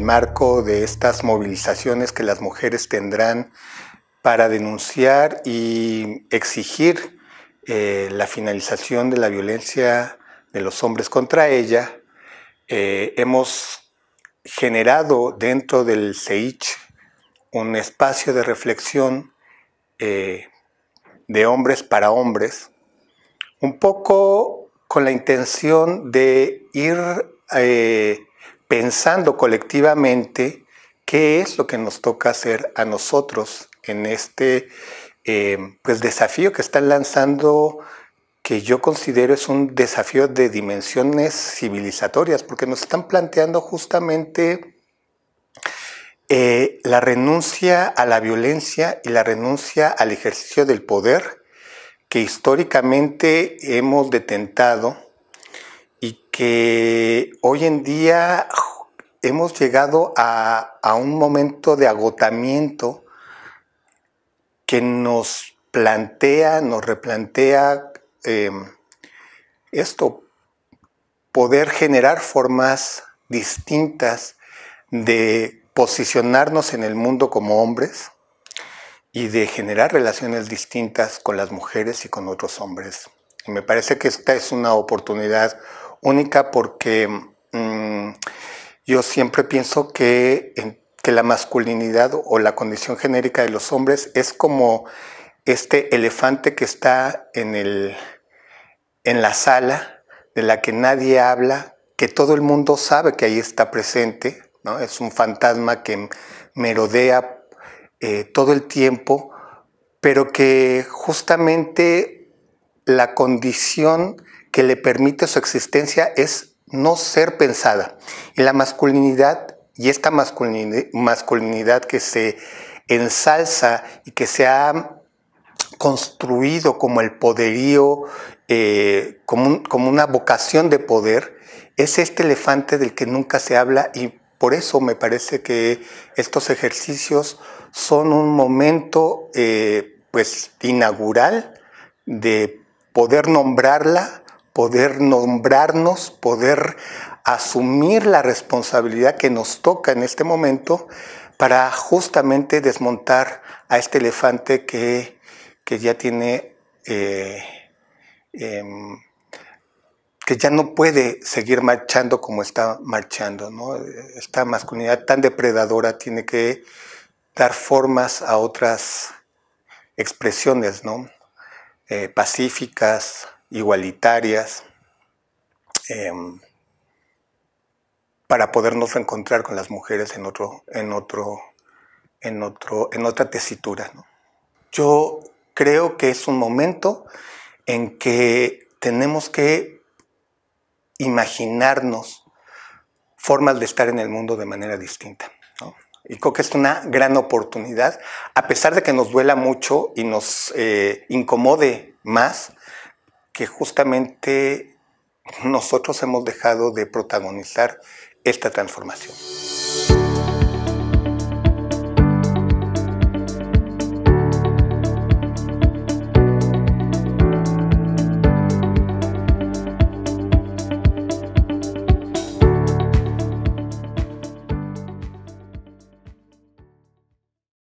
marco de estas movilizaciones que las mujeres tendrán para denunciar y exigir eh, la finalización de la violencia de los hombres contra ella. Eh, hemos generado dentro del CEICH un espacio de reflexión eh, de hombres para hombres, un poco con la intención de ir pensando colectivamente qué es lo que nos toca hacer a nosotros en este eh, pues, desafío que están lanzando que yo considero es un desafío de dimensiones civilizatorias, porque nos están planteando justamente eh, la renuncia a la violencia y la renuncia al ejercicio del poder que históricamente hemos detentado y que hoy en día hemos llegado a, un momento de agotamiento que nos plantea, nos replantea em, esto, poder generar formas distintas de posicionarnos en el mundo como hombres y de generar relaciones distintas con las mujeres y con otros hombres. Y me parece que esta es una oportunidad única porque mm, yo siempre pienso que, la masculinidad o la condición genérica de los hombres es como este elefante que está en, en la sala, de la que nadie habla, que todo el mundo sabe que ahí está presente, ¿no? es un fantasma que merodea eh, todo el tiempo, pero que justamente la condición que le permite su existencia es no ser pensada. Y la masculinidad, y esta masculinidad que se ensalza y que se ha construido como el poderío, eh, como, una vocación de poder, es este elefante del que nunca se habla y por eso me parece que estos ejercicios son un momento eh, pues inaugural de poder nombrarla, poder nombrarnos, poder asumir la responsabilidad que nos toca en este momento para justamente desmontar a este elefante que, ya tiene, eh, em, que ya no puede seguir marchando como está marchando. ¿no? Esta masculinidad tan depredadora tiene que dar formas a otras expresiones ¿no? Eh, pacíficas, igualitarias, em, para podernos encontrar con las mujeres en otro, en otro, en otro, en otra tesitura. Yo creo que es un momento en que tenemos que imaginarnos formas de estar en el mundo de manera distinta. Y creo que es una gran oportunidad, a pesar de que nos duela mucho y nos eh, incomode más, que justamente nosotros hemos dejado de protagonizar esta transformación.